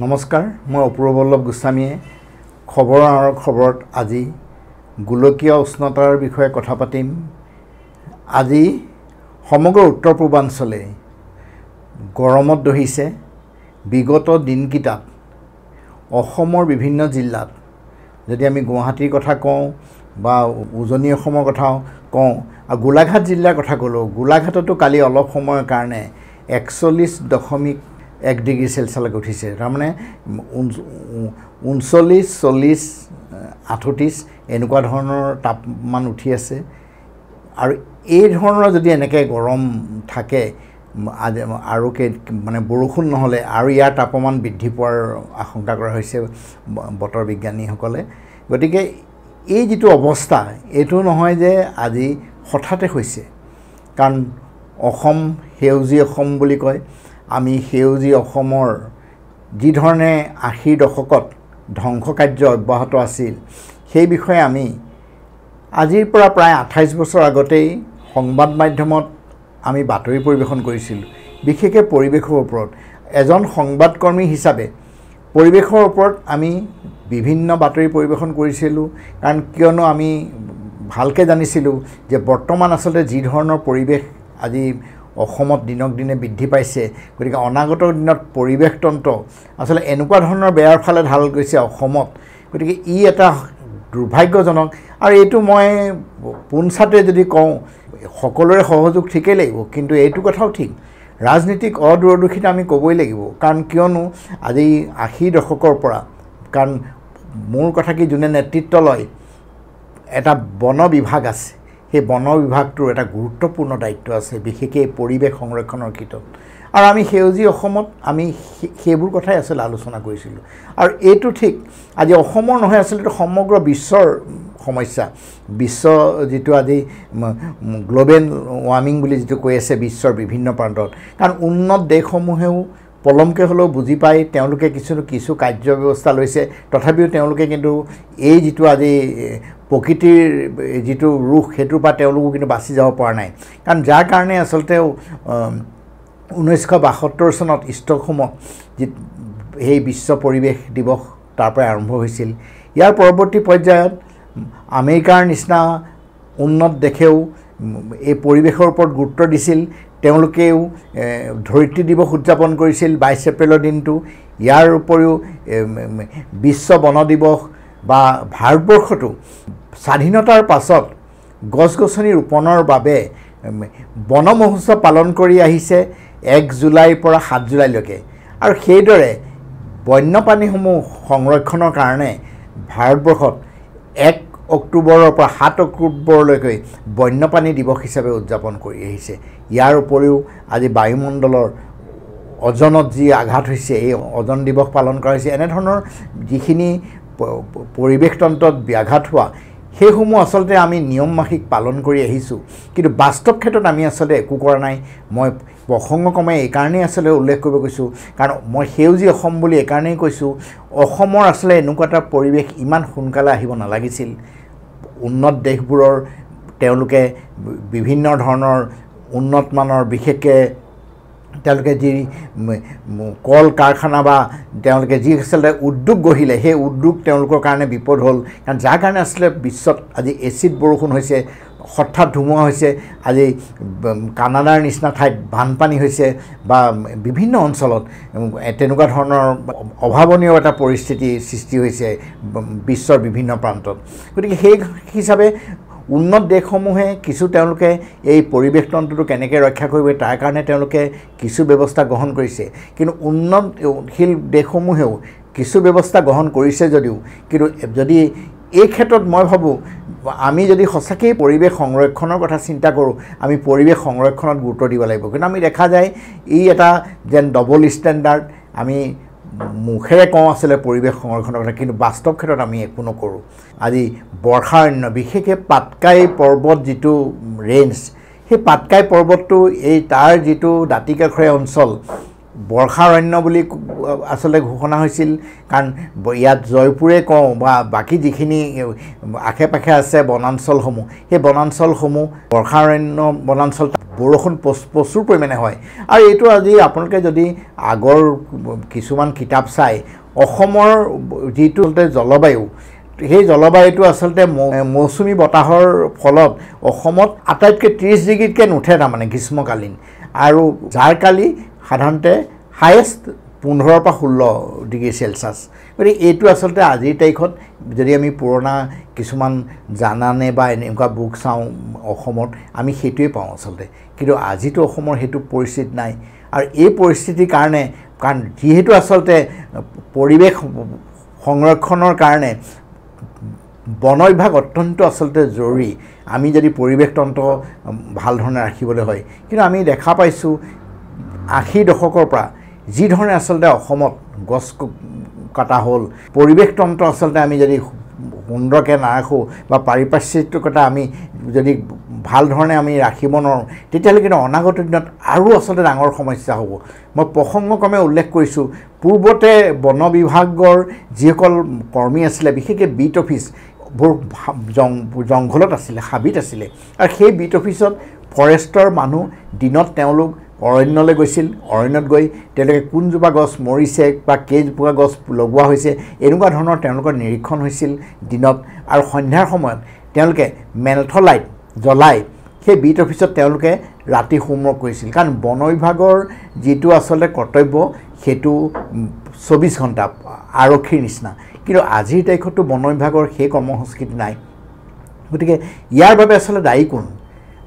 নমস্কাৰ মই অপূৰ্বল্লভ গোস্বামীয়ে খবৰ আঁৰৰ খবৰত আজি গোলকীয় উষ্ণতাৰ বিষয়ে কথা পাতিম আজি সমগ্ৰ উত্তৰ পূৰ্বাঞ্চলে গৰমত দহিছে বিগত দিনকিটাত অসমৰ বিভিন্ন জিলাত যদি আমি গুৱাহাটীৰ কথা কওঁ বা উজনি অসমৰ কথা কওঁ আৰু গোলাঘাট জিলাৰ কথা ক'লোঁ গোলাঘাটতো কালি অলপ সময়ৰ কাৰণে একচল্লিছ দশমিক এক ডিগ্ৰী সেলসিয়াসলৈকে উঠিছে তাৰমানে ঊনচল্লিছ চল্লিছ আঠত্ৰিছ এনেকুৱা ধৰণৰ তাপমান উঠি আছে আৰু এই ধৰণৰ যদি এনেকৈ গৰম থাকে আৰু কেই মানে বৰষুণ নহ'লে আৰু ইয়াৰ তাপমান বৃদ্ধি পোৱাৰ আশংকা কৰা হৈছে বতৰ বিজ্ঞানীসকলে গতিকে এই যিটো অৱস্থা এইটো নহয় যে আজি হঠাতে হৈছে কাৰণ অসম সেউজী অসম বুলি কয় আমি সেউজী অসমৰ যি ধৰণে আশীৰ দশকত ধ্বংসকাৰ্য অব্যাহত আছিল সেই বিষয়ে আমি আজিৰ পৰা প্ৰায় আঠাইছ বছৰ আগতেই সংবাদ মাধ্যমত আমি বাতৰি পৰিৱেশন কৰিছিলোঁ বিশেষকৈ পৰিৱেশৰ ওপৰত এজন সংবাদকৰ্মী হিচাপে পৰিৱেশৰ ওপৰত আমি বিভিন্ন বাতৰি পৰিৱেশন কৰিছিলোঁ কাৰণ কিয়নো আমি ভালকৈ জানিছিলোঁ যে বৰ্তমান আচলতে যি ধৰণৰ পৰিৱেশ আজি অসমত দিনক দিনে বৃদ্ধি পাইছে গতিকে অনাগত দিনত পৰিৱেশতন্ত্ৰ আচলতে এনেকুৱা ধৰণৰ বেয়াৰ ফালে ঢাল গৈছে অসমত গতিকে ই এটা দুৰ্ভাগ্যজনক আৰু এইটো মই পোনচাতে যদি কওঁ সকলোৰে সহযোগ ঠিকেই লাগিব কিন্তু এইটো কথাও ঠিক ৰাজনীতিক অদূৰদৰ্শিতা আমি ক'বই লাগিব কাৰণ কিয়নো আজি আশী দশকৰ পৰা কাৰণ মোৰ কথা কি যোনে নেতৃত্ব লয় এটা বন বিভাগ আছে সেই বন বিভাগটোৰ এটা গুৰুত্বপূৰ্ণ দায়িত্ব আছে বিশেষকৈ এই পৰিৱেশ সংৰক্ষণৰ ক্ষেত্ৰত আৰু আমি সেউজী অসমত আমি সেইবোৰ কথাই আচলতে আলোচনা কৰিছিলোঁ আৰু এইটো ঠিক আজি অসমৰ নহয় আচলতে সমগ্ৰ বিশ্বৰ সমস্যা বিশ্ব যিটো আজি গ্ল'বেল ৱাৰ্মিং বুলি যিটো কৈ আছে বিশ্বৰ বিভিন্ন প্ৰান্তত কাৰণ উন্নত দেশসমূহেও পলমকৈ হ'লেও বুজি পাই তেওঁলোকে কিছু কিছু কাৰ্যব্যৱস্থা লৈছে তথাপিও তেওঁলোকে কিন্তু এই যিটো আজি প্ৰকৃতিৰ যিটো ৰোগ সেইটোৰ পৰা তেওঁলোকো কিন্তু বাচি যাব পৰা নাই কাৰণ যাৰ কাৰণে আচলতে ঊনৈছশ বাসত্তৰ চনত ষ্টকসমূহ যি সেই বিশ্ব পৰিৱেশ দিৱস তাৰ পৰাই আৰম্ভ হৈছিল ইয়াৰ পৰৱৰ্তী পৰ্যায়ত আমেৰিকাৰ নিচিনা উন্নত দেশেও এই পৰিৱেশৰ ওপৰত গুৰুত্ব দিছিল তেওঁলোকেও ধৰিত্ৰী দিৱস উদযাপন কৰিছিল বাইছ এপ্ৰিলৰ দিনটো ইয়াৰ উপৰিও বিশ্ব বন দিৱস বা ভাৰতবৰ্ষটো স্বাধীনতাৰ পাছত গছ গছনি ৰোপণৰ বাবে বন মহোৎসৱ পালন কৰি আহিছে এক জুলাইৰ পৰা সাত জুলাইলৈকে আৰু সেইদৰে বন্যপ্ৰাণীসমূহ সংৰক্ষণৰ কাৰণে ভাৰতবৰ্ষত এক অক্টোবৰৰ পৰা সাত অক্টোবৰলৈকে বন্যপ্ৰাণী দিৱস হিচাপে উদযাপন কৰি আহিছে ইয়াৰ উপৰিও আজি বায়ুমণ্ডলৰ অজনত যি আঘাত হৈছে এই অজন দিৱস পালন কৰা হৈছে এনেধৰণৰ যিখিনি পৰিৱেশতন্ত্ৰত ব্যাঘাত হোৱা সেইসমূহ আচলতে আমি নিয়ম মাসিক পালন কৰি আহিছোঁ কিন্তু বাস্তৱ ক্ষেত্ৰত আমি আচলতে একো কৰা নাই মই প্ৰসংগক্ৰমে এইকাৰণেই আচলতে উল্লেখ কৰিব গৈছোঁ কাৰণ মই সেউজী অসম বুলি এইকাৰণেই কৈছোঁ অসমৰ আচলতে এনেকুৱা এটা পৰিৱেশ ইমান সোনকালে আহিব নালাগিছিল উন্নত দেশবোৰৰ তেওঁলোকে বিভিন্ন ধৰণৰ উন্নতমানৰ বিশেষকৈ তেওঁলোকে যি কল কাৰখানা বা তেওঁলোকে যি আচলতে উদ্যোগ গঢ়িলে সেই উদ্যোগ তেওঁলোকৰ কাৰণে বিপদ হ'ল কাৰণ যাৰ কাৰণে আচলতে বিশ্বত আজি এচিড বৰষুণ হৈছে হঠাৎ ধুমুহা হৈছে আজি কানাডাৰ নিচিনা ঠাইত বানপানী হৈছে বা বিভিন্ন অঞ্চলত তেনেকুৱা ধৰণৰ অভাৱনীয় এটা পৰিস্থিতি সৃষ্টি হৈছে বিশ্বৰ বিভিন্ন প্ৰান্তত গতিকে সেই হিচাপে উন্নত দেশসমূহে কিছু তেওঁলোকে এই পৰিৱেশতন্ত্ৰটো কেনেকৈ ৰক্ষা কৰিব তাৰ কাৰণে তেওঁলোকে কিছু ব্যৱস্থা গ্ৰহণ কৰিছে কিন্তু উন্নতশীল দেশসমূহেও কিছু ব্যৱস্থা গ্ৰহণ কৰিছে যদিও কিন্তু যদি এই ক্ষেত্ৰত মই ভাবোঁ আমি যদি সঁচাকেই পৰিৱেশ সংৰক্ষণৰ কথা চিন্তা কৰোঁ আমি পৰিৱেশ সংৰক্ষণত গুৰুত্ব দিব লাগিব কিন্তু আমি দেখা যায় ই এটা যেন ডবল ষ্টেণ্ডাৰ্ড আমি মুখেৰে কওঁ আছিলে পৰিৱেশ সংৰক্ষণৰ কথা কিন্তু বাস্তৱ ক্ষেত্ৰত আমি একো নকৰোঁ আজি বৰ্ষাৰণ্য বিশেষকৈ পাটকাই পৰ্বত যিটো ৰেঞ্জ সেই পাটকাই পৰ্বতটো এই তাৰ যিটো দাঁতিকাষৰীয়া অঞ্চল বৰ্ষাৰণ্য বুলি আচলতে ঘোষণা হৈছিল কাৰণ ইয়াত জয়পুৰে কওঁ বা বাকী যিখিনি আশে পাশে আছে বনাঞ্চলসমূহ সেই বনাঞ্চলসমূহ বৰ্ষাৰণ্য বনাঞ্চল বৰষুণ প্ৰচুৰ পৰিমাণে হয় আৰু এইটো আজি আপোনালোকে যদি আগৰ কিছুমান কিতাপ চাই অসমৰ যিটো আচলতে জলবায়ু সেই জলবায়ুটো আচলতে মৌচুমী বতাহৰ ফলত অসমত আটাইতকৈ ত্ৰিছ ডিগ্ৰীতকৈ নুঠে তাৰমানে গ্ৰীষ্মকালীন আৰু জাৰকালি সাধাৰণতে হায়েষ্ট পোন্ধৰৰ পৰা ষোল্ল ডিগ্ৰী চেলচিয়াছ গতিকে এইটো আচলতে আজিৰ তাৰিখত যদি আমি পুৰণা কিছুমান জানানে বা এনেকুৱা বুক চাওঁ অসমত আমি সেইটোৱে পাওঁ আচলতে কিন্তু আজিতো অসমৰ সেইটো পৰিস্থিতি নাই আৰু এই পৰিস্থিতিৰ কাৰণে কাৰণ যিহেতু আচলতে পৰিৱেশ সংৰক্ষণৰ কাৰণে বন বিভাগ অত্যন্ত আচলতে জৰুৰী আমি যদি পৰিৱেশতন্ত্ৰ ভাল ধৰণে ৰাখিবলৈ হয় কিন্তু আমি দেখা পাইছোঁ আশী দশকৰ পৰা যিধৰণে আচলতে অসমত গছ কটা হ'ল পৰিৱেশতন্ত্ৰ আচলতে আমি যদি সুন্দৰকৈ নাৰাখোঁ বা পাৰিপাৰ্শ্বিকতা আমি যদি ভাল ধৰণে আমি ৰাখিব নোৱাৰোঁ তেতিয়াহ'লে কিন্তু অনাগত দিনত আৰু আচলতে ডাঙৰ সমস্যা হ'ব মই প্ৰসংগক্ৰমে উল্লেখ কৰিছোঁ পূৰ্বতে বন বিভাগৰ যিসকল কৰ্মী আছিলে বিশেষকৈ বিট অফিচবোৰ জং জংঘলত আছিলে হাবিত আছিলে আৰু সেই বিট অফিচত ফৰেষ্টৰ মানুহ দিনত তেওঁলোক অৰণ্যলৈ গৈছিল অৰণ্যত গৈ তেওঁলোকে কোনজোপা গছ মৰিছে বা কেইজোপা গছ লগোৱা হৈছে এনেকুৱা ধৰণৰ তেওঁলোকৰ নিৰীক্ষণ হৈছিল দিনত আৰু সন্ধ্যাৰ সময়ত তেওঁলোকে মেলথলাইট জ্বলাই সেই বিট অফিচত তেওঁলোকে ৰাতি হোমৱৰ্ক কৰিছিল কাৰণ বন বিভাগৰ যিটো আচলতে কৰ্তব্য সেইটো চৌবিছ ঘণ্টা আৰক্ষীৰ নিচিনা কিন্তু আজিৰ তাৰিখততো বন বিভাগৰ সেই কৰ্মসংস্কৃতি নাই গতিকে ইয়াৰ বাবে আচলতে দায়ী কোন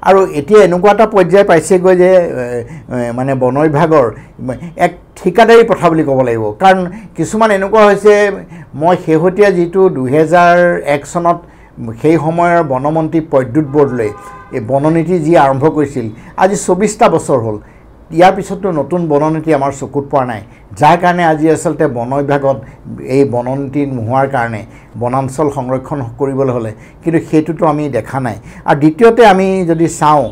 আৰু এতিয়া এনেকুৱা এটা পৰ্যায় পাইছেগৈ যে মানে বন বিভাগৰ এক ঠিকাদাৰী প্ৰথা বুলি ক'ব লাগিব কাৰণ কিছুমান এনেকুৱা হৈছে মই শেহতীয়া যিটো দুহেজাৰ এক চনত সেই সময়ৰ বনমন্ত্ৰী প্ৰদ্যুৎ বৰদলৈ এই বননীতি যি আৰম্ভ কৰিছিল আজি চৌবিছটা বছৰ হ'ল ইয়াৰ পিছততো নতুন বননীতি আমাৰ চকুত পোৱা নাই যাৰ কাৰণে আজি আচলতে বন বিভাগত এই বননীতি নোহোৱাৰ কাৰণে বনাঞ্চল সংৰক্ষণ কৰিবলৈ হ'লে কিন্তু সেইটোতো আমি দেখা নাই আৰু দ্বিতীয়তে আমি যদি চাওঁ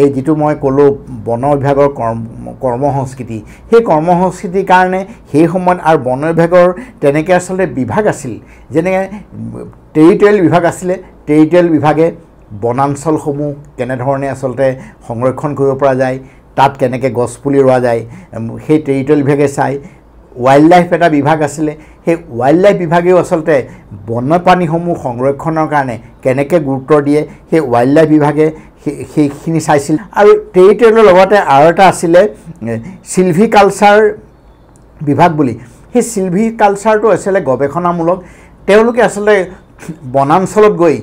এই যিটো মই ক'লোঁ বন বিভাগৰ কৰ্ম কৰ্ম সংস্কৃতি সেই কৰ্ম সংস্কৃতিৰ কাৰণে সেই সময়ত আৰু বন বিভাগৰ তেনেকৈ আচলতে বিভাগ আছিল যেনেকৈ টেৰিটৰিয়েল বিভাগ আছিলে টেৰিটৰিয়েল বিভাগে বনাঞ্চলসমূহ কেনেধৰণে আচলতে সংৰক্ষণ কৰিব পৰা যায় তাত কেনেকৈ গছ পুলি ৰোৱা যায় সেই টেৰিটৰিয়েল বিভাগে চাই ৱাইল্ড লাইফ এটা বিভাগ আছিলে সেই ৱাইল্ড লাইফ বিভাগেও আচলতে বন্যপ্ৰাণীসমূহ সংৰক্ষণৰ কাৰণে কেনেকৈ গুৰুত্ব দিয়ে সেই ৱাইল্ড লাইফ বিভাগে সেই সেইখিনি চাইছিল আৰু টেৰিটৰিয়েলৰ লগতে আৰু এটা আছিলে চিলভি কালচাৰ বিভাগ বুলি সেই চিলভিকালচাৰটো আছিলে গৱেষণামূলক তেওঁলোকে আচলতে বনাঞ্চলত গৈ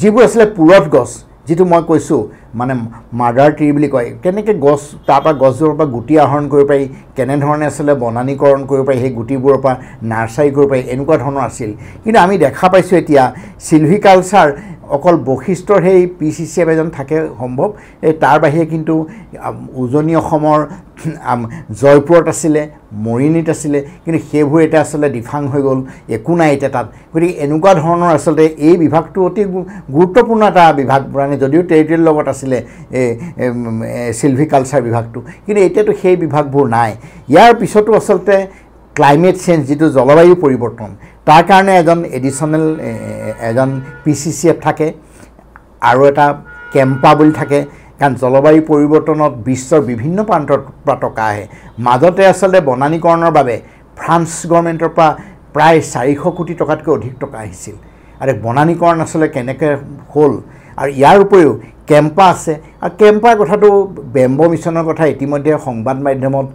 যিবোৰ আছিলে পুৰঠ গছ যিটো মই কৈছোঁ মানে মাডাৰ ট্ৰি বুলি কয় কেনেকৈ গছ তাৰপৰা গছজোপাৰ পৰা গুটি আহৰণ কৰিব পাৰি কেনেধৰণে আছিলে বনানীকৰণ কৰিব পাৰি সেই গুটিবোৰৰ পৰা নাৰ্চাৰী কৰিব পাৰি এনেকুৱা ধৰণৰ আছিল কিন্তু আমি দেখা পাইছোঁ এতিয়া চিলভিকালচাৰ অকল বৈশিষ্ট্যৰ সেই পি চি চি এফ এজন থাকে সম্ভৱ এই তাৰ বাহিৰে কিন্তু উজনি অসমৰ জয়পুৰত আছিলে মৰিণিত আছিলে কিন্তু সেইবোৰ এতিয়া আচলতে ডিফাং হৈ গ'ল একো নাই এতিয়া তাত গতিকে এনেকুৱা ধৰণৰ আচলতে এই বিভাগটো অতি গুৰুত্বপূৰ্ণ এটা বিভাগ মানে যদিও টেৰিটৰিয়েল লগত আছিল আছিলে চিলভিকালচাৰ বিভাগটো কিন্তু এতিয়াতো সেই বিভাগবোৰ নাই ইয়াৰ পিছতো আচলতে ক্লাইমেট চেঞ্জ যিটো জলবায়ু পৰিৱৰ্তন তাৰ কাৰণে এজন এডিশ্যনেল এজন পি চি চি এফ থাকে আৰু এটা কেম্পা বুলি থাকে কাৰণ জলবায়ু পৰিৱৰ্তনত বিশ্বৰ বিভিন্ন প্ৰান্তৰ পৰা টকা আহে মাজতে আচলতে বনানীকৰণৰ বাবে ফ্ৰান্স গভৰ্ণমেণ্টৰ পৰা প্ৰায় চাৰিশ কোটি টকাতকৈ অধিক টকা আহিছিল আৰু বনানীকৰণ আচলতে কেনেকৈ হ'ল আৰু ইয়াৰ উপৰিও কেম্পা আছে আৰু কেম্পাৰ কথাটো বেম্ব মিছনৰ কথা ইতিমধ্যে সংবাদ মাধ্যমত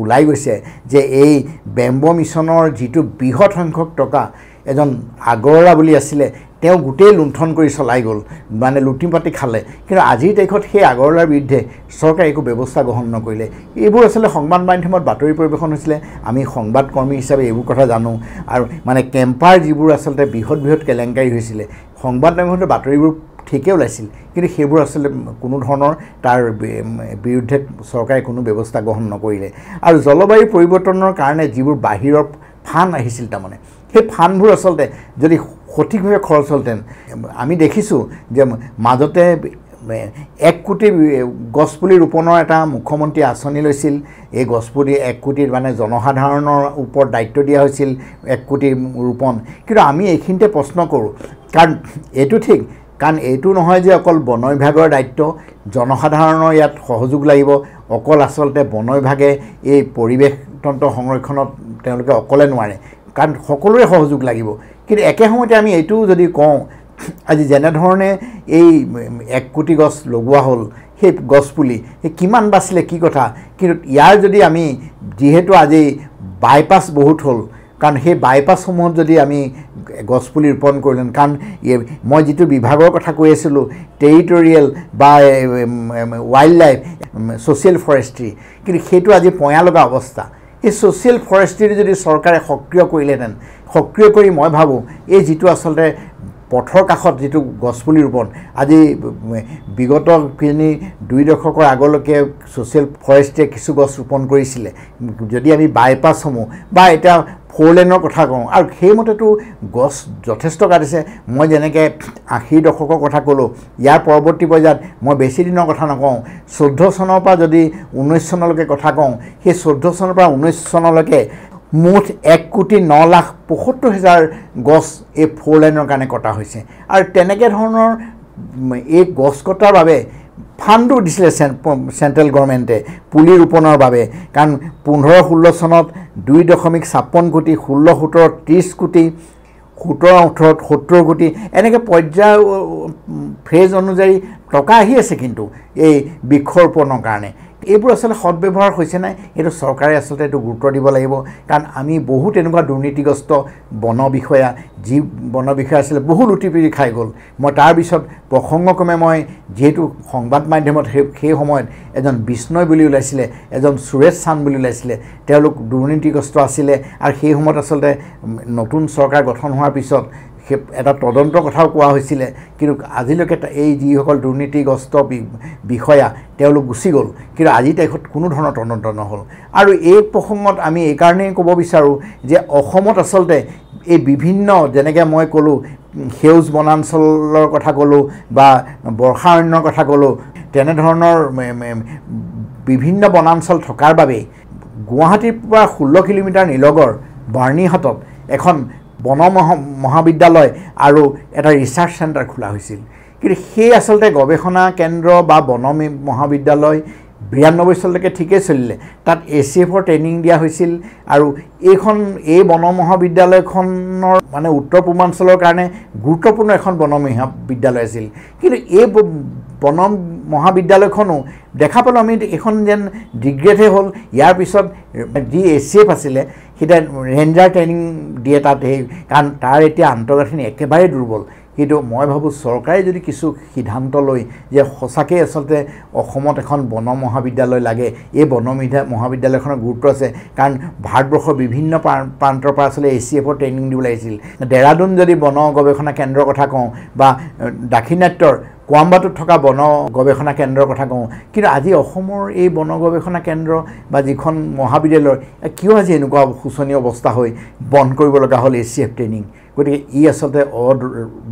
ওলাই গৈছে যে এই বেম্ব মিছনৰ যিটো বৃহৎ সংখ্যক টকা এজন আগৰৰা বুলি আছিলে তেওঁ গোটেই লুণ্ঠন কৰি চলাই গ'ল মানে পাতি খালে কিন্তু আজিৰ তাৰিখত সেই আগৰলাৰ বিৰুদ্ধে চৰকাৰে একো ব্যৱস্থা গ্ৰহণ নকৰিলে এইবোৰ আচলতে সংবাদ মাধ্যমত বাতৰি পৰিৱেশন হৈছিলে আমি সংবাদকৰ্মী হিচাপে এইবোৰ কথা জানো আৰু মানে কেম্পাৰ যিবোৰ আচলতে বৃহৎ বৃহৎ কেলেংকাৰী হৈছিলে সংবাদ মাধ্যমতে বাতৰিবোৰ ঠিকে ওলাইছিল কিন্তু সেইবোৰ আচলতে কোনো ধৰণৰ তাৰ বিৰুদ্ধে চৰকাৰে কোনো ব্যৱস্থা গ্ৰহণ নকৰিলে আৰু জলবায়ু পৰিৱৰ্তনৰ কাৰণে যিবোৰ বাহিৰৰ ফাণ্ড আহিছিল তাৰমানে সেই ফাণ্ডবোৰ আচলতে যদি সঠিকভাৱে খৰচ হ'লহেঁতেন আমি দেখিছোঁ যে মাজতে এক কোটি গছপুলি ৰোপণৰ এটা মুখ্যমন্ত্ৰী আঁচনি লৈছিল এই গছপুলি এক কোটিৰ মানে জনসাধাৰণৰ ওপৰত দায়িত্ব দিয়া হৈছিল এক কোটি ৰোপণ কিন্তু আমি এইখিনিতে প্ৰশ্ন কৰোঁ কাৰণ এইটো ঠিক কাৰণ এইটো নহয় যে অকল বন বিভাগৰ দায়িত্ব জনসাধাৰণৰ ইয়াত সহযোগ লাগিব অকল আচলতে বন বিভাগে এই পৰিৱেশতন্ত্ৰ সংৰক্ষণত তেওঁলোকে অকলে নোৱাৰে কাৰণ সকলোৰে সহযোগ লাগিব কিন্তু একে সময়তে আমি এইটোও যদি কওঁ আজি যেনেধৰণে এই এক কোটি গছ লগোৱা হ'ল সেই গছপুলি সেই কিমান বাচিলে কি কথা কিন্তু ইয়াৰ যদি আমি যিহেতু আজি বাইপাছ বহুত হ'ল কাৰণ সেই বাইপাছসমূহত যদি আমি গছপুলি ৰোপণ কৰিলে কাৰণ মই যিটো বিভাগৰ কথা কৈ আছিলোঁ টেৰিটৰিয়েল বা ৱাইল্ড লাইফ ছ'চিয়েল ফৰেষ্ট্ৰী কিন্তু সেইটো আজি পঞা লগা অৱস্থা এই ছ'চিয়েল ফৰেষ্ট্ৰীৰ যদি চৰকাৰে সক্ৰিয় কৰিলেহেঁতেন সক্ৰিয় কৰি মই ভাবোঁ এই যিটো আচলতে পথৰ কাষত যিটো গছপুলি ৰোপণ আজি বিগত কিজনি দুই দশকৰ আগলৈকে ছ'চিয়েল ফৰেষ্ট্ৰীয়ে কিছু গছ ৰোপণ কৰিছিলে যদি আমি বাইপাছসমূহ বা এতিয়া ফ'ৰ লেনৰ কথা কওঁ আৰু সেইমতেতো গছ যথেষ্ট কাটিছে মই যেনেকৈ আশী দশকৰ কথা ক'লোঁ ইয়াৰ পৰৱৰ্তী পৰ্যায়ত মই বেছি দিনৰ কথা নকওঁ চৈধ্য চনৰ পৰা যদি ঊনৈছ চনলৈকে কথা কওঁ সেই চৈধ্য চনৰ পৰা ঊনৈছ চনলৈকে মুঠ এক কোটি ন লাখ পঁয়সত্তৰ হেজাৰ গছ এই ফ'ৰ লেনৰ কাৰণে কটা হৈছে আৰু তেনেকৈ ধৰণৰ এই গছ কটাৰ বাবে ফাণ্ডো দিছিলে চেণ্ট্ৰেল গভৰ্ণমেণ্টে পুলি ৰোপণৰ বাবে কাৰণ পোন্ধৰ ষোল্ল চনত দুই দশমিক ছাপন্ন কোটি ষোল্ল সোতৰ ত্ৰিছ কোটি সোতৰ ওঠৰত সত্তৰ কোটি এনেকৈ পৰ্যায় ফ্ৰেজ অনুযায়ী টকা আহি আছে কিন্তু এই বৃক্ষৰোপণৰ কাৰণে এইবোৰ আচলতে সদব্যৱহাৰ হৈছে নাই এইটো চৰকাৰে আচলতে এইটো গুৰুত্ব দিব লাগিব কাৰণ আমি বহুত এনেকুৱা দুৰ্নীতিগ্ৰস্ত বন বিষয়া যি বন বিষয়া আছিলে বহু লুটি পিটি খাই গ'ল মই তাৰপিছত প্ৰসংগক্ৰমে মই যিহেতু সংবাদ মাধ্যমত সেই সেই সময়ত এজন বিষ্ণয় বুলি ওলাইছিলে এজন সুৰেশ চান বুলি ওলাইছিলে তেওঁলোক দুৰ্নীতিগ্ৰস্ত আছিলে আৰু সেই সময়ত আচলতে নতুন চৰকাৰ গঠন হোৱাৰ পিছত সেই এটা তদন্তৰ কথাও কোৱা হৈছিলে কিন্তু আজিলৈকে এই যিসকল দুৰ্নীতিগ্ৰস্ত বিষয়া তেওঁলোক গুচি গ'ল কিন্তু আজিৰ তাৰিখত কোনো ধৰণৰ তদন্ত নহ'ল আৰু এই প্ৰসংগত আমি এইকাৰণেই ক'ব বিচাৰোঁ যে অসমত আচলতে এই বিভিন্ন যেনেকৈ মই ক'লোঁ সেউজ বনাঞ্চলৰ কথা ক'লোঁ বা বৰ্ষাৰণ্যৰ কথা ক'লোঁ তেনেধৰণৰ বিভিন্ন বনাঞ্চল থকাৰ বাবেই গুৱাহাটীৰ পৰা ষোল্ল কিলোমিটাৰ নিলগৰ বাৰ্ণিহাটত এখন বন মহাবিদ্যালয় আৰু এটা ৰিচাৰ্চ চেণ্টাৰ খোলা হৈছিল কিন্তু সেই আচলতে গৱেষণা কেন্দ্ৰ বা বন মহাবিদ্যালয় বিৰান্নব্বৈ চনলৈকে ঠিকেই চলিলে তাত এ চি এফৰ ট্ৰেইনিং দিয়া হৈছিল আৰু এইখন এই বন মহাবিদ্যালয়খনৰ মানে উত্তৰ পূৰ্বাঞ্চলৰ কাৰণে গুৰুত্বপূৰ্ণ এখন বন মহাবিদ্যালয় আছিল কিন্তু এই বন মহাবিদ্যালয়খনো দেখা পালোঁ আমি এইখন যেন ডিগ্ৰেডহে হ'ল ইয়াৰ পিছত যি এ চি এফ আছিলে সেইটা ৰেঞ্জাৰ ট্ৰেইনিং দিয়ে তাত সেই কাৰণ তাৰ এতিয়া আন্তঃগাঁথনি একেবাৰে দুৰ্বল কিন্তু মই ভাবোঁ চৰকাৰে যদি কিছু সিদ্ধান্ত লৈ যে সঁচাকৈ আচলতে অসমত এখন বন মহাবিদ্যালয় লাগে এই বন বিধা মহাবিদ্যালয়খনৰ গুৰুত্ব আছে কাৰণ ভাৰতবৰ্ষৰ বিভিন্ন প্ৰা প্ৰান্তৰ পৰা আচলতে এ চি এফৰ ট্ৰেইনিং দিবলৈ আহিছিল ডেৰাডুন যদি বন গৱেষণা কেন্দ্ৰৰ কথা কওঁ বা দাক্ষিণাত্যৰ কোৱাম্বাটোত থকা বন গৱেষণা কেন্দ্ৰৰ কথা কওঁ কিন্তু আজি অসমৰ এই বন গৱেষণা কেন্দ্ৰ বা যিখন মহাবিদ্যালয় কিয় আজি এনেকুৱা শোচনীয় অৱস্থা হৈ বন্ধ কৰিব লগা হ'ল এ চি এফ ট্ৰেইনিং গতিকে ই আচলতে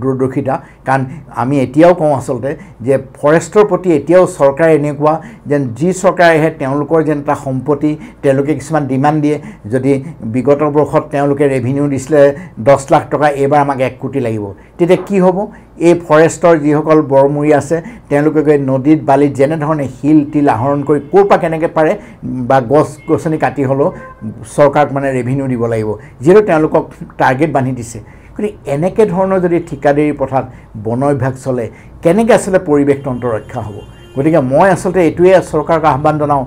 দূৰদৰ্শিতা কাৰণ আমি এতিয়াও কওঁ আচলতে যে ফৰেষ্টৰ প্ৰতি এতিয়াও চৰকাৰে এনেকুৱা যেন যি চৰকাৰে আহে তেওঁলোকৰ যেন এটা সম্পত্তি তেওঁলোকে কিছুমান ডিমাণ্ড দিয়ে যদি বিগত বৰ্ষত তেওঁলোকে ৰেভিনিউ দিছিলে দহ লাখ টকা এইবাৰ আমাক এক কোটি লাগিব তেতিয়া কি হ'ব এই ফৰেষ্টৰ যিসকল বৰমূৰী আছে তেওঁলোকে গৈ নদীত বালিত যেনেধৰণে শিল তিল আহৰণ কৰি ক'ৰ পৰা কেনেকৈ পাৰে বা গছ গছনি কাটি হ'লেও চৰকাৰক মানে ৰেভিনিউ দিব লাগিব যিহেতু তেওঁলোকক টাৰ্গেট বান্ধি দিছে গতিকে এনেকৈ ধৰণৰ যদি ঠিকাদাৰীৰ পথাৰত বন বিভাগ চলে কেনেকৈ আচলতে পৰিৱেশতন্ত্ৰ ৰক্ষা হ'ব গতিকে মই আচলতে এইটোৱে চৰকাৰক আহ্বান জনাওঁ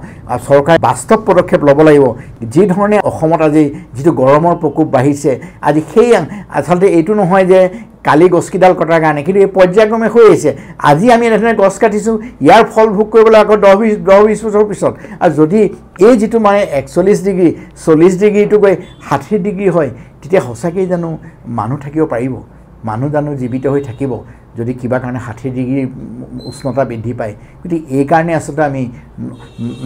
চৰকাৰে বাস্তৱ পদক্ষেপ ল'ব লাগিব যি ধৰণে অসমত আজি যিটো গৰমৰ প্ৰকোপ বাঢ়িছে আজি সেই আচলতে এইটো নহয় যে কালি গছকেইডাল কটাৰ কাৰণে কিন্তু এই পৰ্যায়ক্ৰমে হৈ আহিছে আজি আমি এনেধৰণে গছ কাটিছোঁ ইয়াৰ ফল ভোগ কৰিবলৈ আকৌ দহ বিছ দহ বিছ বছৰৰ পিছত আৰু যদি এই যিটো মানে একচল্লিছ ডিগ্ৰী চল্লিছ ডিগ্ৰীটো গৈ ষাঠি ডিগ্ৰী হয় তেতিয়া সঁচাকেই জানো মানুহ থাকিব পাৰিব মানুহ জানো জীৱিত হৈ থাকিব যদি কিবা কাৰণে ষাঠি ডিগ্ৰী উষ্ণতা বৃদ্ধি পায় গতিকে এইকাৰণে আচলতে আমি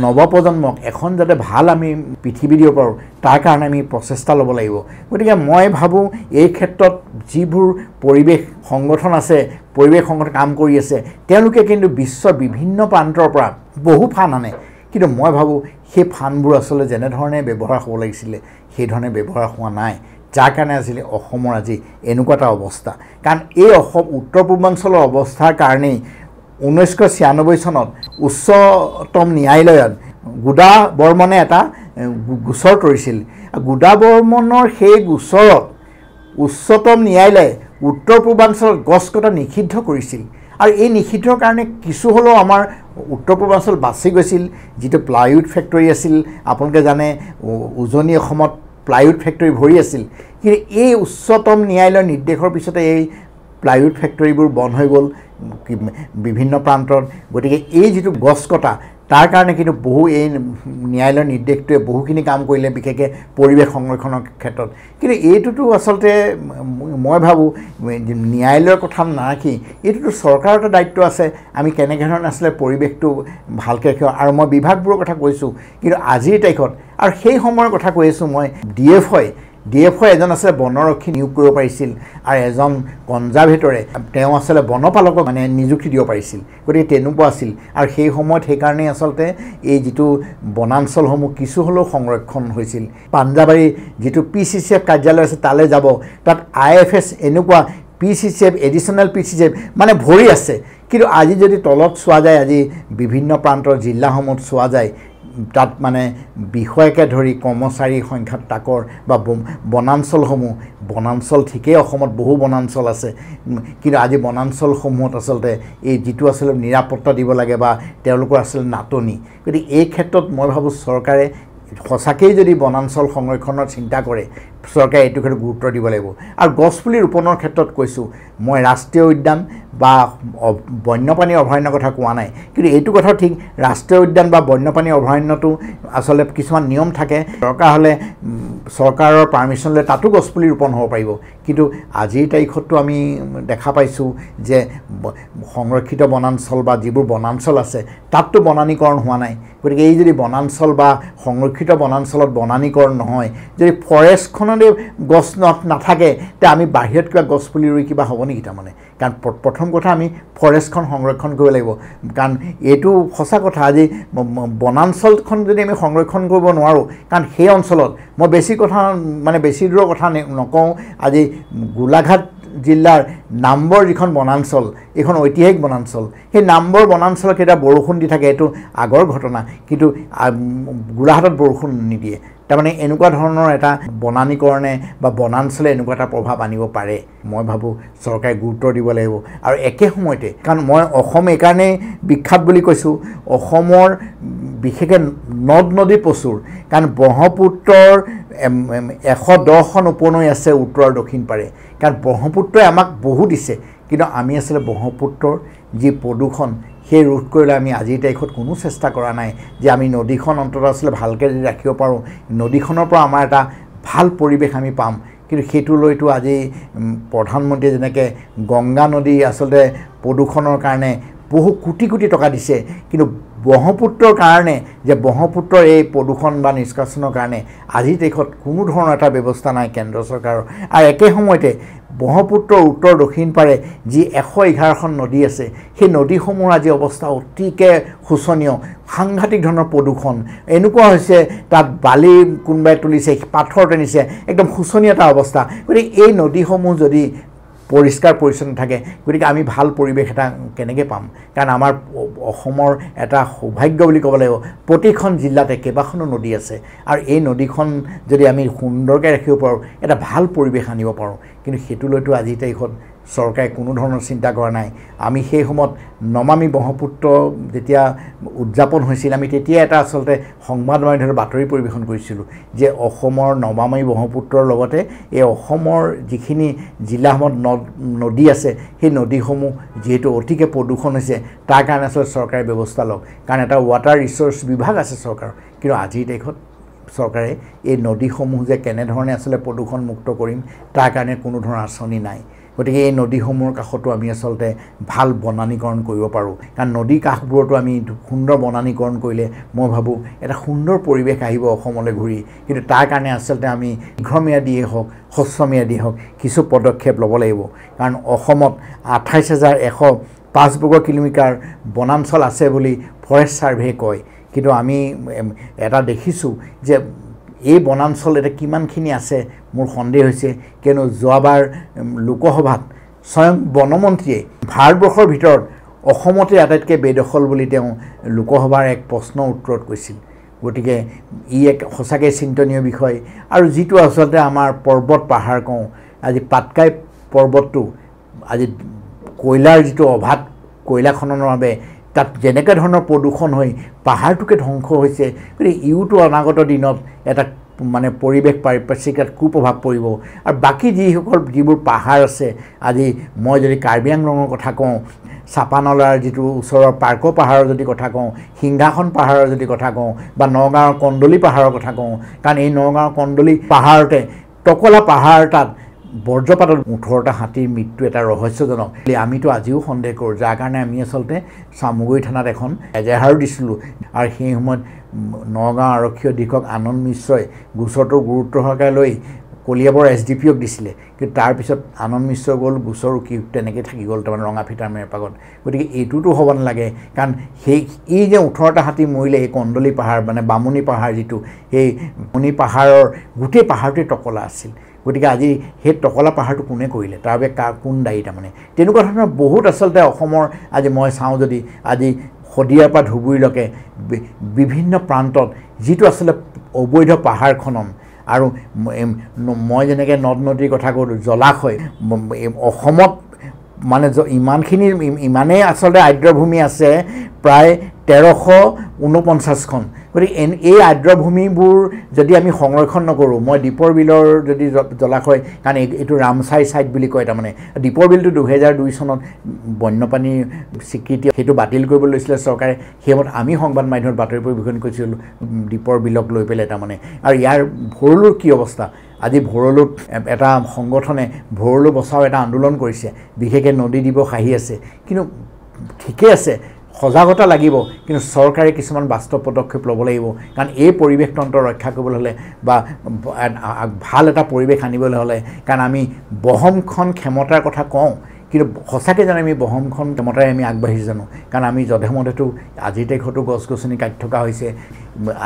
নৱপ্ৰজন্মক এখন যাতে ভাল আমি পৃথিৱী দিব পাৰোঁ তাৰ কাৰণে আমি প্ৰচেষ্টা ল'ব লাগিব গতিকে মই ভাবোঁ এই ক্ষেত্ৰত যিবোৰ পৰিৱেশ সংগঠন আছে পৰিৱেশ সংগঠন কাম কৰি আছে তেওঁলোকে কিন্তু বিশ্বৰ বিভিন্ন প্ৰান্তৰ পৰা বহু ফান আনে কিন্তু মই ভাবোঁ সেই ফানবোৰ আচলতে যেনেধৰণে ব্যৱহাৰ হ'ব লাগিছিলে সেইধৰণে ব্যৱহাৰ হোৱা নাই যাৰ কাৰণে আজিলৈ অসমৰ আজি এনেকুৱা এটা অৱস্থা কাৰণ এই অসম উত্তৰ পূৰ্বাঞ্চলৰ অৱস্থাৰ কাৰণেই ঊনৈছশ ছিয়ানব্বৈ চনত উচ্চতম ন্যায়ালয়ত গুদা বৰ্মনে এটা গোচৰ তৰিছিল গুদা বৰ্মনৰ সেই গোচৰত উচ্চতম ন্যায়ালয়ে উত্তৰ পূৰ্বাঞ্চলত গছ কটা নিষিদ্ধ কৰিছিল আৰু এই নিষিদ্ধৰ কাৰণে কিছু হ'লেও আমাৰ উত্তৰ পূৰ্বাঞ্চল বাচি গৈছিল যিটো প্লাইউড ফেক্টৰী আছিল আপোনালোকে জানে উজনি অসমত প্লাইউড ফেক্টৰী ভৰি আছিল কিন্তু এই উচ্চতম ন্যায়ালয়ৰ নিৰ্দেশৰ পিছতে এই প্লাইউড ফেক্টৰীবোৰ বন্ধ হৈ গ'ল বিভিন্ন প্ৰান্তত গতিকে এই যিটো গছ কটা তাৰ কাৰণে কিন্তু বহু এই ন্যায়ালয়ৰ নিৰ্দেশটোৱে বহুখিনি কাম কৰিলে বিশেষকৈ পৰিৱেশ সংৰক্ষণৰ ক্ষেত্ৰত কিন্তু এইটোতো আচলতে মই ভাবোঁ ন্যায়ালয়ৰ কথা নাৰাখি এইটোতো চৰকাৰৰ এটা দায়িত্ব আছে আমি কেনেধৰণে আছিলে পৰিৱেশটো ভালকৈ ৰাখিব আৰু মই বিভাগবোৰৰ কথা কৈছোঁ কিন্তু আজিৰ তাৰিখত আৰু সেই সময়ৰ কথা কৈ আছোঁ মই ডি এফ হয় ডি এফ অ' এজন আছিলে বনৰক্ষী নিয়োগ কৰিব পাৰিছিল আৰু এজন কনজাৰ্ভেটৰে তেওঁ আচলতে বনপালকক মানে নিযুক্তি দিব পাৰিছিল গতিকে তেনেকুৱা আছিল আৰু সেই সময়ত সেইকাৰণেই আচলতে এই যিটো বনাঞ্চলসমূহ কিছু হ'লেও সংৰক্ষণ হৈছিল পাঞ্জাবাৰী যিটো পি চি চি এফ কাৰ্যালয় আছে তালৈ যাব তাত আই এফ এছ এনেকুৱা P C C F additional P C C F মানে ভৰি আছে কিন্তু আজি যদি তলত চোৱা যায় আজি বিভিন্ন প্ৰান্তৰ জিলাসমূহত চোৱা যায় তাত মানে বিষয়কে ধৰি কৰ্মচাৰী সংখ্যাত তাকৰ বা বনাঞ্চলসমূহ বনাঞ্চল ঠিকেই অসমত বহু বনাঞ্চল আছে কিন্তু আজি বনাঞ্চলসমূহত আচলতে এই যিটো আচলতে নিৰাপত্তা দিব লাগে বা তেওঁলোকৰ আচলতে নাটনি গতিকে এই ক্ষেত্ৰত মই ভাবোঁ চৰকাৰে সঁচাকেই যদি বনাঞ্চল সংৰক্ষণৰ চিন্তা কৰে চৰকাৰে এইটো ক্ষেত্ৰত গুৰুত্ব দিব লাগিব আৰু গছপুলি ৰোপণৰ ক্ষেত্ৰত কৈছোঁ মই ৰাষ্ট্ৰীয় উদ্যান বা বন্যপ্ৰাণী অভয়াৰণ্যৰ কথা কোৱা নাই কিন্তু এইটো কথা ঠিক ৰাষ্ট্ৰীয় উদ্যান বা বন্যপ্ৰাণী অভয়াৰণ্যটো আচলতে কিছুমান নিয়ম থাকে দৰকাৰ হ'লে চৰকাৰৰ পাৰ্মিশ্যন লৈ তাতো গছপুলি ৰোপণ হ'ব পাৰিব কিন্তু আজিৰ তাৰিখতো আমি দেখা পাইছোঁ যে সংৰক্ষিত বনাঞ্চল বা যিবোৰ বনাঞ্চল আছে তাততো বনানীকৰণ হোৱা নাই গতিকে এই যদি বনাঞ্চল বা সংৰক্ষিত বনাঞ্চলত বনানীকৰণ নহয় যদি ফৰেষ্টখনৰ তাৰমানে গছ নাথাকে তে আমি বাহিৰত কিবা গছ পুলি ৰুই কিবা হ'ব নেকি তাৰমানে কাৰণ প্ৰথম কথা আমি ফৰেষ্টখন সংৰক্ষণ কৰিব লাগিব কাৰণ এইটো সঁচা কথা আজি বনাঞ্চলখন যদি আমি সংৰক্ষণ কৰিব নোৱাৰোঁ কাৰণ সেই অঞ্চলত মই বেছি কথা মানে বেছি দূৰৰ কথা নকওঁ আজি গোলাঘাট জিলাৰ নামবৰ যিখন বনাঞ্চল এইখন ঐতিহাসিক বনাঞ্চল সেই নামবৰ বনাঞ্চলত এতিয়া বৰষুণ দি থাকে এইটো আগৰ ঘটনা কিন্তু গোলাঘাটত বৰষুণ নিদিয়ে তাৰমানে এনেকুৱা ধৰণৰ এটা বনানীকৰণে বা বনাঞ্চলে এনেকুৱা এটা প্ৰভাৱ আনিব পাৰে মই ভাবোঁ চৰকাৰে গুৰুত্ব দিব লাগিব আৰু একে সময়তে কাৰণ মই অসম এইকাৰণেই বিখ্যাত বুলি কৈছোঁ অসমৰ বিশেষকৈ নদ নদী প্ৰচুৰ কাৰণ ব্ৰহ্মপুত্ৰৰ এশ দহখন উপনৈ আছে উত্তৰ আৰু দক্ষিণ পাৰে কাৰণ ব্ৰহ্মপুত্ৰই আমাক বহু দিছে কিন্তু আমি আচলতে ব্ৰহ্মপুত্ৰৰ যি প্ৰদূষণ সেই ৰোধ কৰিলে আমি আজিৰ তাৰিখত কোনো চেষ্টা কৰা নাই যে আমি নদীখন অন্তত আচলতে ভালকৈ যদি ৰাখিব পাৰোঁ নদীখনৰ পৰা আমাৰ এটা ভাল পৰিৱেশ আমি পাম কিন্তু সেইটো লৈতো আজি প্ৰধানমন্ত্ৰীয়ে যেনেকৈ গংগা নদী আচলতে প্ৰদূষণৰ কাৰণে বহু কোটি কোটি টকা দিছে কিন্তু ব্ৰহ্মপুত্ৰৰ কাৰণে যে ব্ৰহ্মপুত্ৰৰ এই প্ৰদূষণ বা নিষ্কাশনৰ কাৰণে আজি দেশত কোনো ধৰণৰ এটা ব্যৱস্থা নাই কেন্দ্ৰ চৰকাৰৰ আৰু একে সময়তে ব্ৰহ্মপুত্ৰৰ উত্তৰ দক্ষিণ পাৰে যি এশ এঘাৰখন নদী আছে সেই নদীসমূহৰ আজি অৱস্থা অতিকে শোচনীয় সাংঘাতিক ধৰণৰ প্ৰদূষণ এনেকুৱা হৈছে তাত বালি কোনোবাই তুলিছে পাথৰ টেনিছে একদম শোচনীয় এটা অৱস্থা গতিকে এই নদীসমূহ যদি পৰিষ্কাৰ পৰিচ্ছন্ন থাকে গতিকে আমি ভাল পৰিৱেশ এটা কেনেকৈ পাম কাৰণ আমাৰ অসমৰ এটা সৌভাগ্য বুলি ক'ব লাগিব প্ৰতিখন জিলাতে কেইবাখনো নদী আছে আৰু এই নদীখন যদি আমি সুন্দৰকৈ ৰাখিব পাৰোঁ এটা ভাল পৰিৱেশ আনিব পাৰোঁ কিন্তু সেইটোলৈতো আজিৰ তাৰিখত চৰকাৰে কোনো ধৰণৰ চিন্তা কৰা নাই আমি সেই সময়ত নমামী ব্ৰহ্মপুত্ৰ যেতিয়া উদযাপন হৈছিল আমি তেতিয়া এটা আচলতে সংবাদ মাধ্যমৰ বাতৰি পৰিৱেশন কৰিছিলোঁ যে অসমৰ নমামী ব্ৰহ্মপুত্ৰৰ লগতে এই অসমৰ যিখিনি জিলাসমূহত নদী আছে সেই নদীসমূহ যিহেতু অতিকে প্ৰদূষণ হৈছে তাৰ কাৰণে আচলতে চৰকাৰে ব্যৱস্থা লওক কাৰণ এটা ৱাটাৰ ৰিচৰ্চ বিভাগ আছে চৰকাৰৰ কিন্তু আজিৰ তাৰিখত চৰকাৰে এই নদীসমূহ যে কেনেধৰণে আচলতে প্ৰদূষণমুক্ত কৰিম তাৰ কাৰণে কোনো ধৰণৰ আঁচনি নাই গতিকে এই নদীসমূহৰ কাষতো আমি আচলতে ভাল বনানীকৰণ কৰিব পাৰোঁ কাৰণ নদী কাষবোৰতো আমি সুন্দৰ বনানীকৰণ কৰিলে মই ভাবোঁ এটা সুন্দৰ পৰিৱেশ আহিব অসমলৈ ঘূৰি কিন্তু তাৰ কাৰণে আচলতে আমি দীৰ্ঘম্যাদীয়ে হওক স্বচ্ছম্যাদীয়ে হওক কিছু পদক্ষেপ ল'ব লাগিব কাৰণ অসমত আঠাইছ হাজাৰ এশ পাঁচ বৰ্গ কিলোমিটাৰ বনাঞ্চল আছে বুলি ফৰেষ্ট ছাৰ্ভে কয় কিন্তু আমি এটা দেখিছোঁ যে এই বনাঞ্চল এতিয়া কিমানখিনি আছে মোৰ সন্দেহ হৈছে কিয়নো যোৱাবাৰ লোকসভাত স্বয়ং বনমন্ত্ৰীয়ে ভাৰতবৰ্ষৰ ভিতৰত অসমতে আটাইতকৈ বেদখল বুলি তেওঁ লোকসভাৰ এক প্ৰশ্ন উত্তৰত কৈছিল গতিকে ই এক সঁচাকৈ চিন্তনীয় বিষয় আৰু যিটো আচলতে আমাৰ পৰ্বত পাহাৰ কওঁ আজি পাটকাই পৰ্বতটো আজি কয়লাৰ যিটো অভাৱ কয়লা খননৰ বাবে তাত যেনেকৈ ধৰণৰ প্ৰদূষণ হয় পাহাৰটোকে ধ্বংস হৈছে গতিকে ইয়োতো অনাগত দিনত এটা মানে পৰিৱেশ পাৰিপাৰ্শ্বিকাত কুপ্ৰভাৱ পৰিব আৰু বাকী যিসকল যিবোৰ পাহাৰ আছে আজি মই যদি কাৰ্বি আংলঙৰ কথা কওঁ চাপানলাৰ যিটো ওচৰৰ পাৰ্ক পাহাৰৰ যদি কথা কওঁ সিংহাসন পাহাৰৰ যদি কথা কওঁ বা নগাঁৱৰ কণ্ডলী পাহাৰৰ কথা কওঁ কাৰণ এই নগাঁৱৰ কণ্ডলী পাহাৰতে টকলা পাহাৰ তাত বজ্ৰপাতত ওঠৰটা হাতীৰ মৃত্যু এটা ৰহস্যজনক আমিতো আজিও সন্দেহ কৰোঁ যাৰ কাৰণে আমি আচলতে চামগুৰি থানাত এখন এজেহাৰো দিছিলোঁ আৰু সেই সময়ত নগাঁও আৰক্ষী অধীক্ষক আনন্দ মিশ্ৰই গোচৰটো গুৰুত্ব সহকাৰে লৈ কলিয়াবৰ এছ ডি পি অক দিছিলে কিন্তু তাৰপিছত আনন্দ মিশ্ৰ গ'ল গোচৰ কি তেনেকৈ থাকি গ'ল তাৰমানে ৰঙা ফিটাৰ মেৰপাকত গতিকে এইটোতো হ'ব নালাগে কাৰণ সেই এই যে ওঠৰটা হাতী মৰিলে এই কণ্ডলী পাহাৰ মানে বামুণী পাহাৰ যিটো সেই বামুণী পাহাৰৰ গোটেই পাহাৰটোৱে টকলা আছিল গতিকে আজি সেই টকলা পাহাৰটো কোনে কৰিলে তাৰ বাবে কাৰ কোন দায়ী তাৰমানে তেনেকুৱা ধৰণৰ বহুত আচলতে অসমৰ আজি মই চাওঁ যদি আজি শদিয়াৰ পৰা ধুবুৰীলৈকে বিভিন্ন প্ৰান্তত যিটো আচলতে অবৈধ পাহাৰ খনন আৰু মই যেনেকৈ নদ নদীৰ কথা ক'লোঁ জলাশয় অসমত মানে ইমানখিনি ইমানেই আচলতে আদ্ৰভূমি আছে প্ৰায় তেৰশ ঊনপঞ্চাছখন গতিকে এন এই আদ্ৰভূমিবোৰ যদি আমি সংৰক্ষণ নকৰোঁ মই দীপৰ বিলৰ যদি জলাশয় কাৰণ এইটো ৰামচাই ছাইড বুলি কয় তাৰমানে দীপৰ বিলটো দুহেজাৰ দুই চনত বন্যপ্ৰাণী স্বীকৃতি সেইটো বাতিল কৰিব লৈছিলে চৰকাৰে সেইমতে আমি সংবাদ মাধ্যমত বাতৰি পৰিৱেশন কৰিছিলোঁ দীপৰ বিলক লৈ পেলাই তাৰমানে আৰু ইয়াৰ ভৰলুৰ কি অৱস্থা আজি ভৰলুত এটা সংগঠনে ভৰলু বচাও এটা আন্দোলন কৰিছে বিশেষকৈ নদী দিৱস আহি আছে কিন্তু ঠিকেই আছে সজাগতা লাগিব কিন্তু চৰকাৰে কিছুমান বাস্তৱ পদক্ষেপ ল'ব লাগিব কাৰণ এই পৰিৱেশতন্ত্ৰ ৰক্ষা কৰিবলৈ হ'লে বা ভাল এটা পৰিৱেশ আনিবলৈ হ'লে কাৰণ আমি বহমখন ক্ষমতাৰ কথা কওঁ কিন্তু সঁচাকৈ জানো আমি বহমখন ক্ষমতাৰে আমি আগবাঢ়ি জানো কাৰণ আমি যধে মধেতো আজিৰ তাৰিখতো গছ গছনি কাটি থকা হৈছে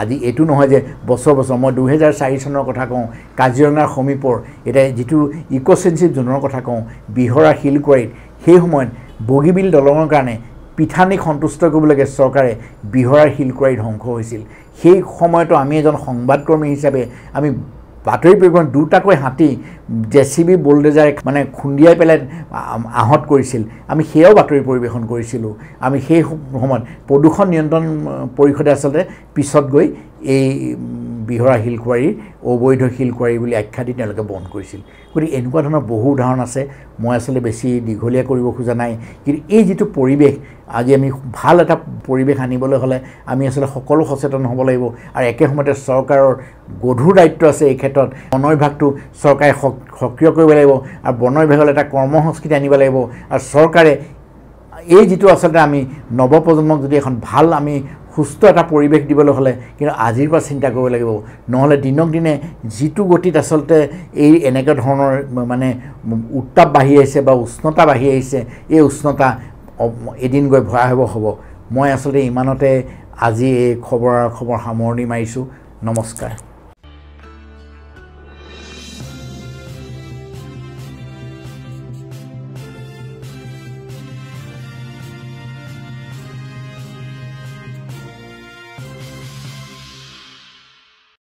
আজি এইটো নহয় যে বছৰ বছৰ মই দুহেজাৰ চাৰি চনৰ কথা কওঁ কাজিৰঙাৰ সমীপৰ এতিয়া যিটো ইক' ইক'চেঞ্চিভ জোনৰ কথা কওঁ বিহৰা শিলকুৱাৰীত সেই সময়ত বগীবিল দলঙৰ কাৰণে পিঠানি সন্তুষ্ট কৰিবলৈকে চৰকাৰে বিহৰাৰ শিলকুৰাই ধ্বংস হৈছিল সেই সময়তো আমি এজন সংবাদকৰ্মী হিচাপে আমি বাতৰি পৰিৱেশন দুটাকৈ হাতী জে চি বি বোল্ডেজাৰে মানে খুন্দিয়াই পেলাই আহত কৰিছিল আমি সেয়াও বাতৰি পৰিৱেশন কৰিছিলোঁ আমি সেই সময়ত প্ৰদূষণ নিয়ন্ত্ৰণ পৰিষদে আচলতে পিছত গৈ এই বিহৰা শিলকুৱাৰীৰ অবৈধ শিলকুৱাৰী বুলি আখ্যা দি তেওঁলোকে বন্ধ কৰিছিল গতিকে এনেকুৱা ধৰণৰ বহু উদাহৰণ আছে মই আচলতে বেছি দীঘলীয়া কৰিব খোজা নাই কিন্তু এই যিটো পৰিৱেশ আজি আমি ভাল এটা পৰিৱেশ আনিবলৈ হ'লে আমি আচলতে সকলো সচেতন হ'ব লাগিব আৰু একে সময়তে চৰকাৰৰ গধুৰ দায়িত্ব আছে এই ক্ষেত্ৰত বন বিভাগটো চৰকাৰে সক্ৰিয় কৰিব লাগিব আৰু বন বিভাগলৈ এটা কৰ্ম সংস্কৃতি আনিব লাগিব আৰু চৰকাৰে এই যিটো আচলতে আমি নৱপ্ৰজন্মক যদি এখন ভাল আমি সুস্থ এটা পৰিৱেশ দিবলৈ হ'লে কিন্তু আজিৰ পৰা চিন্তা কৰিব লাগিব নহ'লে দিনক দিনে যিটো গতিত আচলতে এই এনেকুৱা ধৰণৰ মানে উত্তাপ বাঢ়ি আহিছে বা উষ্ণতা বাঢ়ি আহিছে এই উষ্ণতা এদিন গৈ ভয়াৱহ হ'ব মই আচলতে ইমানতে আজি এই খবৰ খবৰ সামৰণি মাৰিছোঁ নমস্কাৰ